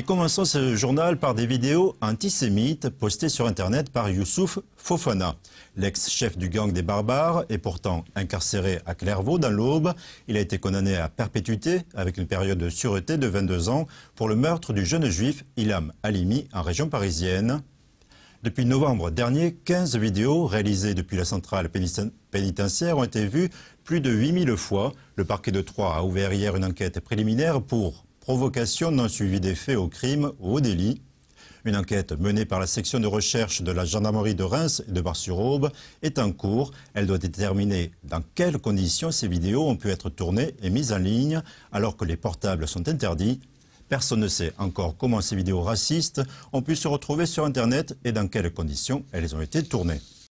Et commençons ce journal par des vidéos antisémites postées sur Internet par Youssouf Fofana. L'ex-chef du gang des barbares est pourtant incarcéré à Clairvaux dans l'Aube. Il a été condamné à perpétuité avec une période de sûreté de 22 ans pour le meurtre du jeune juif Ilham Alimi en région parisienne. Depuis novembre dernier, 15 vidéos réalisées depuis la centrale pénitentiaire ont été vues plus de 8000 fois. Le parquet de Troyes a ouvert hier une enquête préliminaire pour provocation non suivi des faits au crime ou au délit. Une enquête menée par la section de recherche de la gendarmerie de Reims et de Bar-sur-Aube est en cours. Elle doit déterminer dans quelles conditions ces vidéos ont pu être tournées et mises en ligne alors que les portables sont interdits. Personne ne sait encore comment ces vidéos racistes ont pu se retrouver sur Internet et dans quelles conditions elles ont été tournées.